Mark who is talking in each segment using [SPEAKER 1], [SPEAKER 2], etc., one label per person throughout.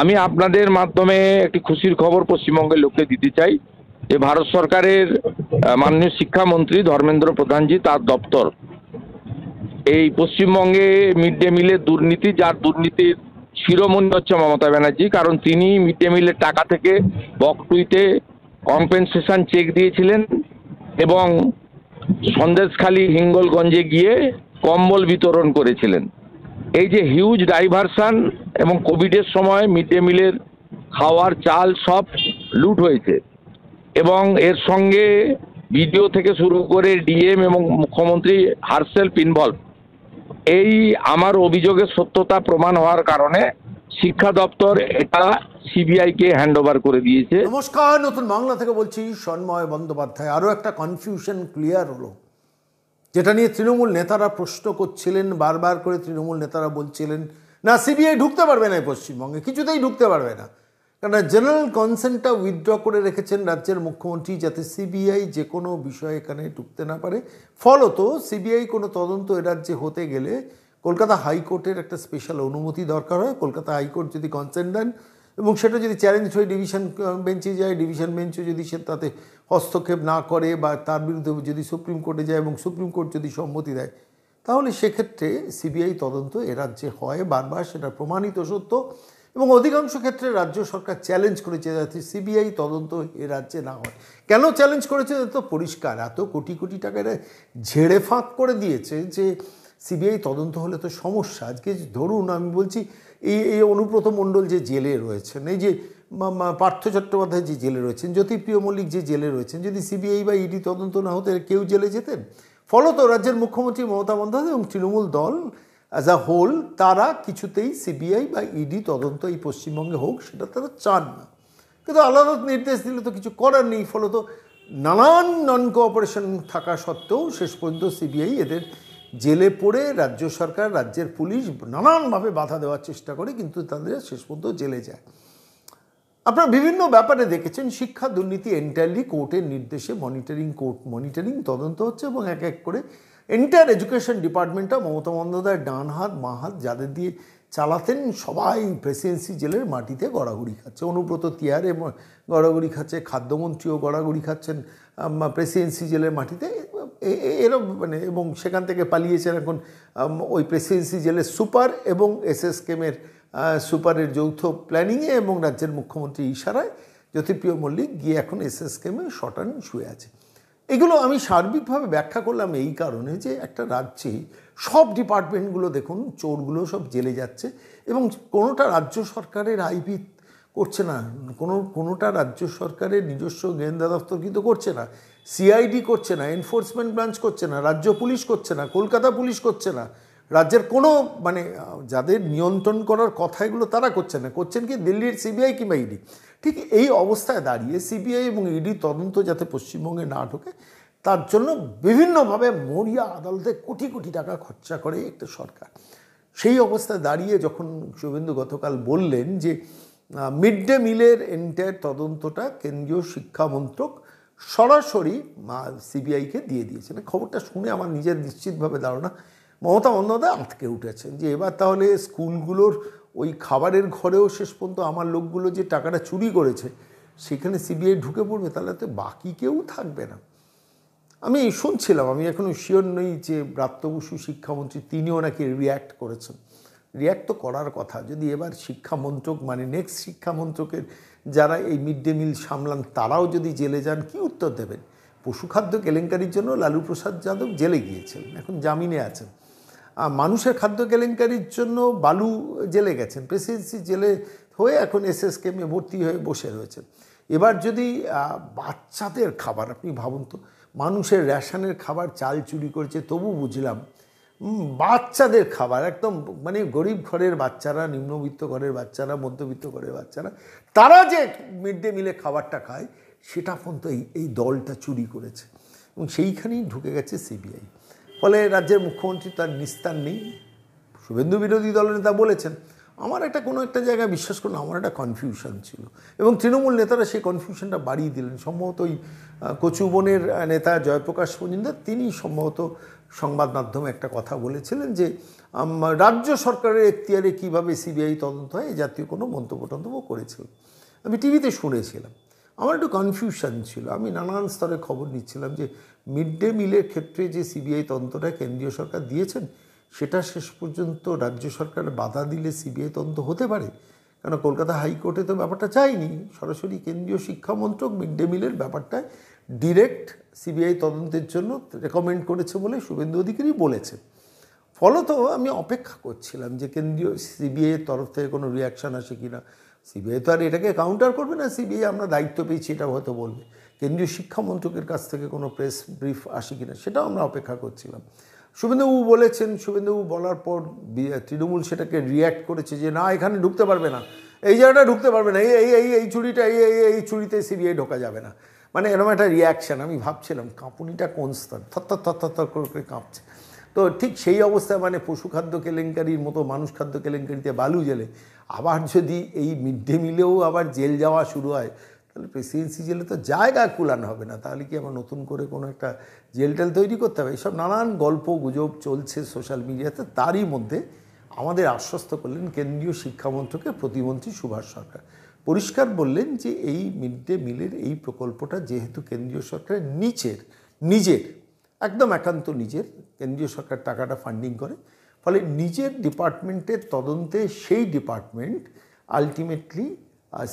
[SPEAKER 1] আমি আপনাদের মাধ্যমে একটি খুশির খবর পশ্চিমবঙ্গের লোককে দিতে চাই যে ভারত সরকারের মাননীয় শিক্ষামন্ত্রী ধর্মেন্দ্র প্রধানজি তার দপ্তর এই পশ্চিমবঙ্গে মিড ডে মিলের দুর্নীতি যার দুর্নীতির শিরোমণি হচ্ছে মমতা ব্যানার্জি কারণ তিনি মিড ডে মিলের টাকা থেকে বকটুইতে কম্পেনসেশন চেক দিয়েছিলেন এবং সন্দেশখালী হিঙ্গলগঞ্জে গিয়ে কম্বল বিতরণ করেছিলেন এই যে হিউজ ডাইভারশান এবং কোভিডের সময় মিড ডে মিলের খাওয়ার চাল সব লুট হয়েছে এবং এর সঙ্গে ভিডিও থেকে শুরু করে ডিএম এবং মুখ্যমন্ত্রী হার্সেল ইনভলভ এই আমার অভিযোগের সত্যতা প্রমাণ হওয়ার কারণে শিক্ষা দপ্তর এটা সিবিআইকে হ্যান্ড ওভার করে দিয়েছে
[SPEAKER 2] নমস্কার নতুন বাংলা থেকে বলছি সন্ময় বন্দ্যোপাধ্যায় আরও একটা কনফিউশন ক্লিয়ার হলো যেটা নিয়ে তৃণমূল নেতারা প্রশ্ন করছিলেন বারবার করে তৃণমূল নেতারা বলছিলেন না সিবিআই ঢুকতে পারবে না পশ্চিমবঙ্গে কিছুতেই ঢুকতে পারবে না কেননা জেনারেল কনসেন্টটা উইথড্র করে রেখেছেন রাজ্যের মুখ্যমন্ত্রী যাতে সিবিআই যে কোনো বিষয় এখানে ঢুকতে না পারে ফলত সিবিআই কোনো তদন্ত এ রাজ্যে হতে গেলে কলকাতা হাইকোর্টের একটা স্পেশাল অনুমতি দরকার হয় কলকাতা হাইকোর্ট যদি কনসেন্ট দেন এবং সেটা যদি চ্যালেঞ্জ হয়ে ডিভিশন বেঞ্চে যায় ডিভিশন বেঞ্চে যদি সে তাতে হস্তক্ষেপ না করে বা তার বিরুদ্ধে যদি সুপ্রিম কোর্টে যায় এবং সুপ্রিম কোর্ট যদি সম্মতি দেয় তাহলে সেক্ষেত্রে সিবিআই তদন্ত এ রাজ্যে হয় বারবার সেটা প্রমাণিত সত্য এবং অধিকাংশ ক্ষেত্রে রাজ্য সরকার চ্যালেঞ্জ করেছে যাতে সিবিআই তদন্ত এ রাজ্যে না হয় কেন চ্যালেঞ্জ করেছে তো পরিষ্কার এত কোটি কোটি টাকা ঝেড়ে ফাঁক করে দিয়েছে যে সিবিআই তদন্ত হলে তো সমস্যা আজকে ধরুন আমি বলছি এই এই অনুব্রত মণ্ডল যে জেলে রয়েছেন এই যে পার্থ চট্টোপাধ্যায় যে জেলে রয়েছেন জ্যোতিপ্রিয় মল্লিক যে জেলে রয়েছেন যদি সিবিআই বা ইডি তদন্ত না হতে কেউ জেলে যেতেন ফলত রাজ্যের মুখ্যমন্ত্রী মমতা বন্দ্যোপাধ্যায় এবং তৃণমূল দল অ্যাজ আ হোল তারা কিছুতেই সিবিআই বা ইডি তদন্ত এই পশ্চিমবঙ্গে হোক সেটা তারা চান না কিন্তু আলাদা নির্দেশ দিলে তো কিছু করার নেই ফলত নানান নন কোঅপারেশন থাকা সত্ত্বেও শেষ পর্যন্ত সিবিআই এদের জেলে পড়ে রাজ্য সরকার রাজ্যের পুলিশ নানানভাবে বাধা দেওয়ার চেষ্টা করে কিন্তু তাদের শেষ পর্যন্ত জেলে যায় আপনারা বিভিন্ন ব্যাপারে দেখেছেন শিক্ষা দুর্নীতি এন্টায়ারলি কোর্টের নির্দেশে মনিটরিং কোর্ট মনিটরিং তদন্ত হচ্ছে এবং এক এক করে এন্টায়ার এডুকেশন ডিপার্টমেন্টটা মমতা বন্দ্যোপাধ্যায়ের ডান হাত বাঁ হাত যাদের দিয়ে চালাতেন সবাই প্রেসিডেন্সি জেলের মাটিতে গড়াগড়ি খাচ্ছে অনুব্রত তিয়ারে গড়াগড়ি খাচ্ছে খাদ্যমন্ত্রীও গড়াগড়ি খাচ্ছেন প্রেসিডেন্সি জেলের মাটিতে এরম মানে এবং সেখান থেকে পালিয়েছেন এখন ওই প্রেসিডেন্সি জেলের সুপার এবং কেমের সুপারের যৌথ প্ল্যানিংয়ে এবং রাজ্যের মুখ্যমন্ত্রী ইশারায় জ্যোতিপ্রিয় মল্লিক গিয়ে এখন কেমে শটান শুয়ে আছে এগুলো আমি সার্বিকভাবে ব্যাখ্যা করলাম এই কারণে যে একটা রাজ্যে সব ডিপার্টমেন্টগুলো দেখুন চোরগুলো সব জেলে যাচ্ছে এবং কোনোটা রাজ্য সরকারের আইপি করছে না কোনো কোনোটা রাজ্য সরকারের নিজস্ব গোয়েন্দা দফতর কিন্তু করছে না সিআইডি করছে না এনফোর্সমেন্ট ব্রাঞ্চ করছে না রাজ্য পুলিশ করছে না কলকাতা পুলিশ করছে না রাজ্যের কোনো মানে যাদের নিয়ন্ত্রণ করার কথা এগুলো তারা করছে না করছেন কি দিল্লির সিবিআই কিংবা ইডি ঠিক এই অবস্থায় দাঁড়িয়ে সিবিআই এবং ইডি তদন্ত যাতে পশ্চিমবঙ্গে না ঢোকে তার জন্য বিভিন্নভাবে মরিয়া আদালতে কোটি কোটি টাকা খরচা করে একটা সরকার সেই অবস্থায় দাঁড়িয়ে যখন শুভেন্দু গতকাল বললেন যে মিড ডে মিলের এন্টায়ার তদন্তটা কেন্দ্রীয় শিক্ষামন্ত্রক সরাসরি সিবিআইকে দিয়ে দিয়েছেন মানে খবরটা শুনে আমার নিজের নিশ্চিতভাবে ধারণা মমতা বন্দ্যোপাধ্যায় আটকে উঠেছেন যে এবার তাহলে স্কুলগুলোর ওই খাবারের ঘরেও শেষ পর্যন্ত আমার লোকগুলো যে টাকাটা চুরি করেছে সেখানে সিবিআই ঢুকে পড়বে তাহলে তো বাকি কেউ থাকবে না আমি শুনছিলাম আমি এখনও শিওর নই যে ব্রাত্য শিক্ষামন্ত্রী তিনিও নাকি রিয়্যাক্ট করেছেন রিয়্যাক্ট তো করার কথা যদি এবার শিক্ষামন্ত্রক মানে নেক্সট শিক্ষামন্ত্রকের যারা এই মিড ডে মিল সামলান তারাও যদি জেলে যান কি উত্তর দেবেন পশুখাদ্য কেলেঙ্কারির জন্য লালু প্রসাদ যাদব জেলে গিয়েছিলেন এখন জামিনে আছেন মানুষের খাদ্য কেলেঙ্কারির জন্য বালু জেলে গেছেন প্রেসিডেন্সি জেলে হয়ে এখন কেমে ভর্তি হয়ে বসে রয়েছেন এবার যদি বাচ্চাদের খাবার আপনি ভাবুন তো মানুষের রেশনের খাবার চাল চুরি করেছে তবু বুঝলাম বাচ্চাদের খাবার একদম মানে গরিব ঘরের বাচ্চারা নিম্নবিত্ত ঘরের বাচ্চারা মধ্যবিত্ত ঘরের বাচ্চারা তারা যে মিড ডে মিলে খাবারটা খায় সেটা পর্যন্ত এই এই দলটা চুরি করেছে এবং সেইখানেই ঢুকে গেছে সিবিআই ফলে রাজ্যের মুখ্যমন্ত্রী তার নিস্তার নেই শুভেন্দু বিরোধী দলের নেতা বলেছেন আমার একটা কোনো একটা জায়গায় বিশ্বাস করুন আমার একটা কনফিউশন ছিল এবং তৃণমূল নেতারা সেই কনফিউশনটা বাড়িয়ে দিলেন সম্ভবত ওই কচুবনের নেতা জয়প্রকাশ মজুমদার তিনি সম্ভবত সংবাদ মাধ্যমে একটা কথা বলেছিলেন যে রাজ্য সরকারের এখতিয়ারে কীভাবে সিবিআই তদন্ত হয় জাতীয় কোনো মন্তব্য টন্তব্য করেছিল আমি টিভিতে শুনেছিলাম আমার একটু কনফিউশন ছিল আমি নানান স্তরে খবর নিচ্ছিলাম যে মিড ডে মিলের ক্ষেত্রে যে সিবিআই তন্ত্রটা কেন্দ্রীয় সরকার দিয়েছেন সেটা শেষ পর্যন্ত রাজ্য সরকার বাধা দিলে সিবিআই তন্ত্র হতে পারে কেন কলকাতা হাইকোর্টে তো ব্যাপারটা চাইনি সরাসরি কেন্দ্রীয় শিক্ষামন্ত্রক মিড ডে মিলের ব্যাপারটায় ডিরেক্ট সিবিআই তদন্তের জন্য রেকমেন্ড করেছে বলে শুভেন্দু অধিকারী বলেছে ফলত আমি অপেক্ষা করছিলাম যে কেন্দ্রীয় সিবিআইয়ের তরফ থেকে কোনো রিয়াকশান আসে কিনা না সিবিআই তো আর এটাকে কাউন্টার করবে না সিবিআই আমরা দায়িত্ব পেয়েছি এটা হয়তো বলবে কেন্দ্রীয় শিক্ষামন্ত্রকের কাছ থেকে কোনো প্রেস ব্রিফ আসে কিনা সেটাও আমরা অপেক্ষা করছিলাম শুভেন্দুবাবু বলেছেন শুভেন্দুবাবু বলার পর তৃণমূল সেটাকে রিয়্যাক্ট করেছে যে না এখানে ঢুকতে পারবে না এই জায়গাটা ঢুকতে পারবে না এই এই এই এই চুরিটা এই এই এই চুরিতে সিবিআই ঢোকা যাবে না মানে এরকম একটা রিয়াকশান আমি ভাবছিলাম কাঁপুনিটা কোন স্থান থর থর থর থর করে কাঁপছে তো ঠিক সেই অবস্থায় মানে পশু খাদ্য কেলেঙ্কারির মতো মানুষ খাদ্য কেলেঙ্কারিতে বালু জেলে আবার যদি এই মিড ডে মিলেও আবার জেল যাওয়া শুরু হয় তাহলে প্রেসিডেন্সি জেলে তো জায়গা কুলান হবে না তাহলে কি আবার নতুন করে কোনো একটা জেল টেল তৈরি করতে হবে এইসব নানান গল্প গুজব চলছে সোশ্যাল মিডিয়াতে তারই মধ্যে আমাদের আশ্বস্ত করলেন কেন্দ্রীয় শিক্ষামন্ত্রকে প্রতিমন্ত্রী সুভাষ সরকার পরিষ্কার বললেন যে এই মিড ডে মিলের এই প্রকল্পটা যেহেতু কেন্দ্রীয় সরকারের নিচের নিজের একদম একান্ত নিজের কেন্দ্রীয় সরকার টাকাটা ফান্ডিং করে ফলে নিজের ডিপার্টমেন্টের তদন্তে সেই ডিপার্টমেন্ট আলটিমেটলি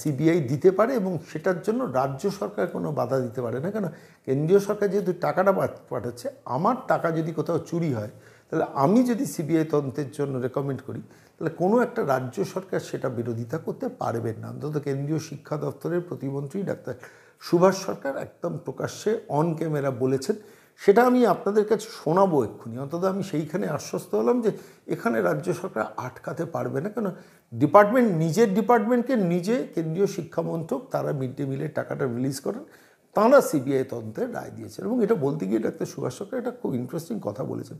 [SPEAKER 2] সিবিআই দিতে পারে এবং সেটার জন্য রাজ্য সরকার কোনো বাধা দিতে পারে না কেন কেন্দ্রীয় সরকার যেহেতু টাকাটা পাঠাচ্ছে আমার টাকা যদি কোথাও চুরি হয় তাহলে আমি যদি সিবিআই তদন্তের জন্য রেকমেন্ড করি তাহলে কোনো একটা রাজ্য সরকার সেটা বিরোধিতা করতে পারবেন না অন্তত কেন্দ্রীয় শিক্ষা দপ্তরের প্রতিমন্ত্রী ডাক্তার সুভাষ সরকার একদম প্রকাশ্যে অন ক্যামেরা বলেছেন সেটা আমি আপনাদের কাছে শোনাবো এক্ষুনি অন্তত আমি সেইখানে আশ্বস্ত হলাম যে এখানে রাজ্য সরকার আটকাতে পারবে না কেন ডিপার্টমেন্ট নিজের ডিপার্টমেন্টকে নিজে কেন্দ্রীয় শিক্ষামন্ত্রক তারা মিড ডে মিলের টাকাটা রিলিজ করেন তাঁরা সিবিআই তদন্তের রায় দিয়েছেন এবং এটা বলতে গিয়ে ডাক্তার সুভাষ সরকার এটা খুব ইন্টারেস্টিং কথা বলেছেন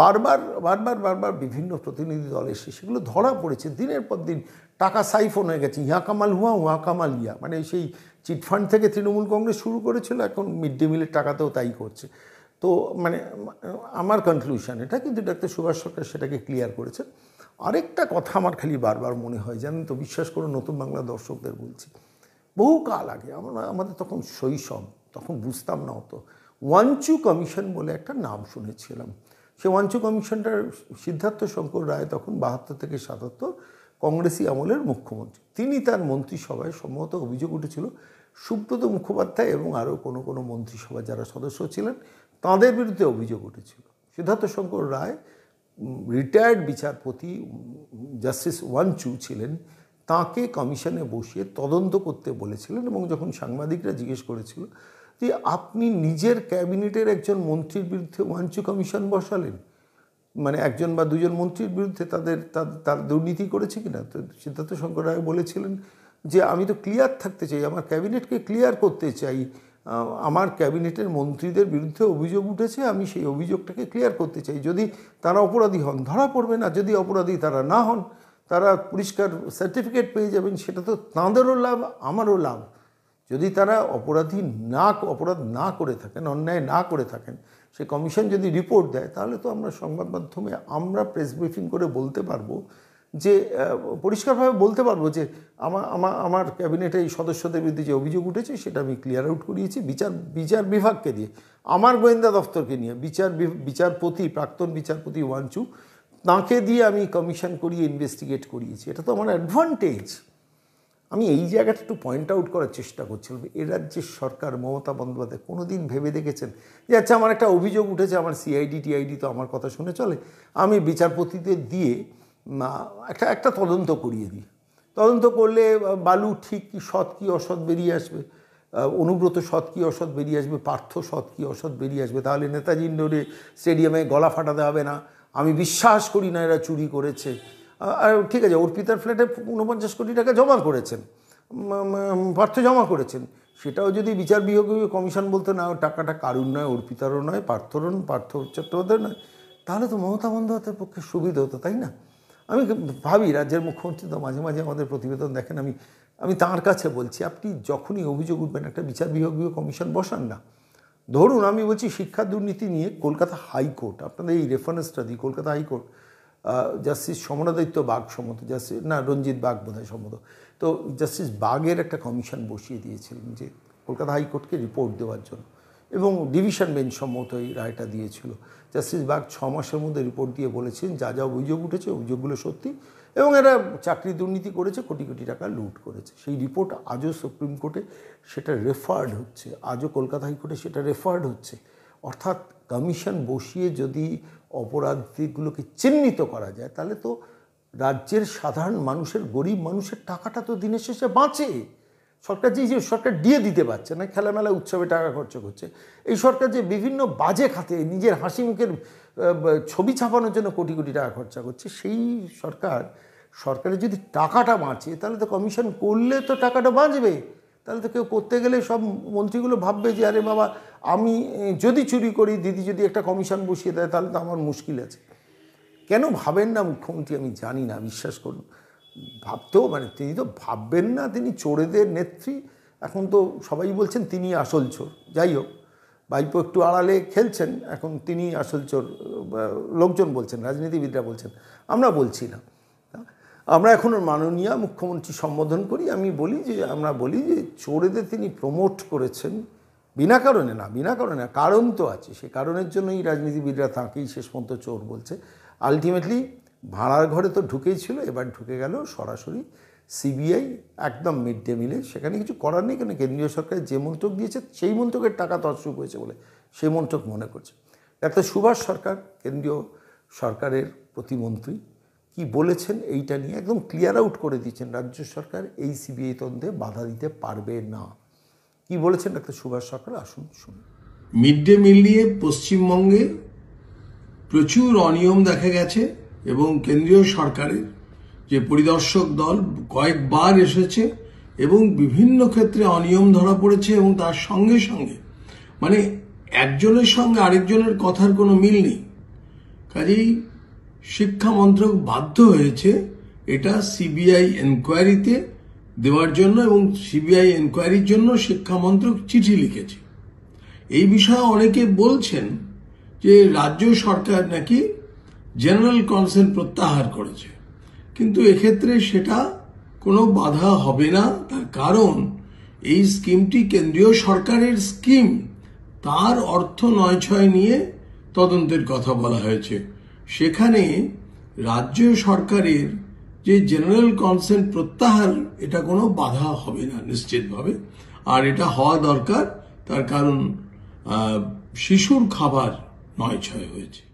[SPEAKER 2] বারবার বারবার বারবার বিভিন্ন প্রতিনিধি দল এসে সেগুলো ধরা পড়েছে দিনের পর দিন টাকা সাইফোন হয়ে গেছে ইহা কামাল হুয়া হুয়া কামাল ইয়া মানে সেই চিটফান্ড থেকে তৃণমূল কংগ্রেস শুরু করেছিল এখন মিড ডে মিলের টাকাতেও তাই করছে তো মানে আমার কনক্লুশন এটা কিন্তু ডাক্তার সুভাষ সরকার সেটাকে ক্লিয়ার করেছে আরেকটা কথা আমার খালি বারবার মনে হয় জানেন তো বিশ্বাস করে নতুন বাংলা দর্শকদের বলছি বহু কাল আগে আমরা আমাদের তখন শৈশব তখন বুঝতাম না অত ওয়াঞ্চু কমিশন বলে একটা নাম শুনেছিলাম সে ওয়াঞ্চু কমিশনটার সিদ্ধার্থ শঙ্কর রায় তখন বাহাত্তর থেকে সাতাত্তর কংগ্রেসি আমলের মুখ্যমন্ত্রী তিনি তার মন্ত্রিসভায় সম্ভবত অভিযোগ উঠেছিল সুব্রত মুখোপাধ্যায় এবং আরও কোনো কোনো মন্ত্রিসভা যারা সদস্য ছিলেন তাঁদের বিরুদ্ধে অভিযোগ উঠেছিল সিদ্ধার্থ শঙ্কর রায় রিটায়ার্ড বিচারপতি জাস্টিস ওয়ানচু ছিলেন তাকে কমিশনে বসিয়ে তদন্ত করতে বলেছিলেন এবং যখন সাংবাদিকরা জিজ্ঞেস করেছিল যে আপনি নিজের ক্যাবিনেটের একজন মন্ত্রীর বিরুদ্ধে ওয়ানচু কমিশন বসালেন মানে একজন বা দুজন মন্ত্রীর বিরুদ্ধে তাদের তার দুর্নীতি করেছে কিনা তো সিদ্ধার্থ শঙ্কর রায় বলেছিলেন যে আমি তো ক্লিয়ার থাকতে চাই আমার ক্যাবিনেটকে ক্লিয়ার করতে চাই আমার ক্যাবিনেটের মন্ত্রীদের বিরুদ্ধে অভিযোগ উঠেছে আমি সেই অভিযোগটাকে ক্লিয়ার করতে চাই যদি তারা অপরাধী হন ধরা পড়বে না যদি অপরাধী তারা না হন তারা পরিষ্কার সার্টিফিকেট পেয়ে যাবেন সেটা তো তাঁদেরও লাভ আমারও লাভ যদি তারা অপরাধী না অপরাধ না করে থাকেন অন্যায় না করে থাকেন সে কমিশন যদি রিপোর্ট দেয় তাহলে তো আমরা সংবাদ মাধ্যমে আমরা প্রেস ব্রিফিং করে বলতে পারবো যে পরিষ্কারভাবে বলতে পারবো যে আমার আমার আমার ক্যাবিনেটে এই সদস্যদের বিরুদ্ধে যে অভিযোগ উঠেছে সেটা আমি ক্লিয়ার আউট করিয়েছি বিচার বিচার বিভাগকে দিয়ে আমার গোয়েন্দা দফতরকে নিয়ে বিচার বিচারপতি প্রাক্তন বিচারপতি ওয়ানচু তাঁকে দিয়ে আমি কমিশন করিয়ে ইনভেস্টিগেট করিয়েছি এটা তো আমার অ্যাডভান্টেজ আমি এই জায়গাটা একটু পয়েন্ট আউট করার চেষ্টা করছিলাম এ রাজ্যের সরকার মমতা বন্দ্যোপাধ্যায় কোনো দিন ভেবে দেখেছেন যে আচ্ছা আমার একটা অভিযোগ উঠেছে আমার সিআইডি টিআইডি তো আমার কথা শুনে চলে আমি বিচারপতিদের দিয়ে একটা একটা তদন্ত করিয়ে দিই তদন্ত করলে বালু ঠিক কি সৎ কি অসৎ বেরিয়ে আসবে অনুব্রত সৎ কি অসৎ বেরিয়ে আসবে পার্থ সৎ কি অসৎ বেরিয়ে আসবে তাহলে নেতাজি ইন্ডোরে স্টেডিয়ামে গলা ফাটাতে হবে না আমি বিশ্বাস করি না এরা চুরি করেছে আর ঠিক আছে অর্পিতার ফ্ল্যাটে উনপঞ্চাশ কোটি টাকা জমা করেছেন পার্থ জমা করেছেন সেটাও যদি বিচার বিভাগীয় কমিশন বলতে না টাকাটা কারুর নয় অর্পিতারও নয় পার্থরও পার্থ চট্টোপাধ্যায় নয় তাহলে তো মমতা বন্দ্যোপাধ্যায়ের পক্ষে সুবিধা হতো তাই না আমি ভাবি রাজ্যের মুখ্যমন্ত্রী তো মাঝে মাঝে আমাদের প্রতিবেদন দেখেন আমি আমি তাঁর কাছে বলছি আপনি যখনই অভিযোগ উঠবেন একটা বিচার বিভাগীয় কমিশন বসান না ধরুন আমি বলছি শিক্ষা দুর্নীতি নিয়ে কলকাতা হাইকোর্ট আপনাদের এই রেফারেন্সটা দিই কলকাতা হাইকোর্ট জাস্টিস সমরাদিত্য বাঘ সম্মত জাস্টিস না রঞ্জিত বাঘ বোধ সম্মত তো জাস্টিস বাঘের একটা কমিশন বসিয়ে দিয়েছিলেন যে কলকাতা হাইকোর্টকে রিপোর্ট দেওয়ার জন্য এবং ডিভিশন বেঞ্চ সম্মত এই রায়টা দিয়েছিল জাস্টিস বাগ ছ মাসের মধ্যে রিপোর্ট দিয়ে বলেছেন যা যা অভিযোগ উঠেছে অভিযোগগুলো সত্যি এবং এরা চাকরি দুর্নীতি করেছে কোটি কোটি টাকা লুট করেছে সেই রিপোর্ট আজও সুপ্রিম কোর্টে সেটা রেফার্ড হচ্ছে আজও কলকাতা হাইকোর্টে সেটা রেফার্ড হচ্ছে অর্থাৎ কমিশন বসিয়ে যদি অপরাধীগুলোকে চিহ্নিত করা যায় তাহলে তো রাজ্যের সাধারণ মানুষের গরিব মানুষের টাকাটা তো দিনের শেষে বাঁচে সরকার যে সরকার দিয়ে দিতে পারছে না খেলামেলা উৎসবে টাকা খরচ করছে এই সরকার যে বিভিন্ন বাজে খাতে নিজের হাসি মুখের ছবি ছাপানোর জন্য কোটি কোটি টাকা খরচা করছে সেই সরকার সরকারে যদি টাকাটা বাঁচে তাহলে তো কমিশন করলে তো টাকাটা বাঁচবে তাহলে তো কেউ করতে গেলে সব মন্ত্রীগুলো ভাববে যে আরে বাবা আমি যদি চুরি করি দিদি যদি একটা কমিশন বসিয়ে দেয় তাহলে তো আমার মুশকিল আছে কেন ভাবেন না মুখ্যমন্ত্রী আমি জানি না বিশ্বাস করুন ভাবতেও মানে তিনি তো ভাববেন না তিনি চোরেদের নেত্রী এখন তো সবাই বলছেন তিনি আসল চোর যাই হোক বাইপো একটু আড়ালে খেলছেন এখন তিনি আসল চোর লোকজন বলছেন রাজনীতিবিদরা বলছেন আমরা বলছি না আমরা এখন মাননীয় মুখ্যমন্ত্রী সম্বোধন করি আমি বলি যে আমরা বলি যে চোরেদের তিনি প্রমোট করেছেন বিনা কারণে না বিনা কারণে কারণ তো আছে সে কারণের জন্যই রাজনীতিবিদরা তাঁকেই শেষ পর্যন্ত চোর বলছে আলটিমেটলি ভাড়ার ঘরে তো ঢুকেই ছিল এবার ঢুকে গেল সরাসরি সিবিআই একদম মিড ডে মিলে সেখানে কিছু করার নেই কেন কেন্দ্রীয় সরকার যে মন্ত্রক দিয়েছে সেই মন্ত্রকের টাকা তৎসুক হয়েছে বলে সেই মন্ত্রক মনে করছে ডাক্তার সুভাষ সরকার কেন্দ্রীয় সরকারের প্রতিমন্ত্রী কি বলেছেন এইটা নিয়ে একদম ক্লিয়ার আউট করে দিয়েছেন রাজ্য সরকার এই সিবিআই তদন্তে বাধা দিতে পারবে না কি বলেছেন ডাক্তার সুভাষ সরকার আসুন শুনুন
[SPEAKER 1] মিড ডে মিল নিয়ে পশ্চিমবঙ্গে প্রচুর অনিয়ম দেখা গেছে এবং কেন্দ্রীয় সরকারের যে পরিদর্শক দল কয়েকবার এসেছে এবং বিভিন্ন ক্ষেত্রে অনিয়ম ধরা পড়েছে এবং তার সঙ্গে সঙ্গে মানে একজনের সঙ্গে আরেকজনের কথার কোনো মিল নেই কাজেই শিক্ষা মন্ত্রক বাধ্য হয়েছে এটা সিবিআই এনকোয়ারিতে দেওয়ার জন্য এবং সিবিআই এনকোয়ারির জন্য শিক্ষা মন্ত্রক চিঠি লিখেছে এই বিষয়ে অনেকে বলছেন যে রাজ্য সরকার নাকি জেনারেল কনসেন্ট প্রত্যাহার করেছে কিন্তু এক্ষেত্রে সেটা কোনো বাধা হবে না তার কারণ এই স্কিমটি কেন্দ্রীয় সরকারের স্কিম তার অর্থ নয় ছয় নিয়ে তদন্তের কথা বলা হয়েছে সেখানে রাজ্য সরকারের যে জেনারেল কনসেন্ট প্রত্যাহার এটা কোনো বাধা হবে না নিশ্চিতভাবে আর এটা হওয়া দরকার তার কারণ
[SPEAKER 2] শিশুর খাবার নয় ছয় হয়েছে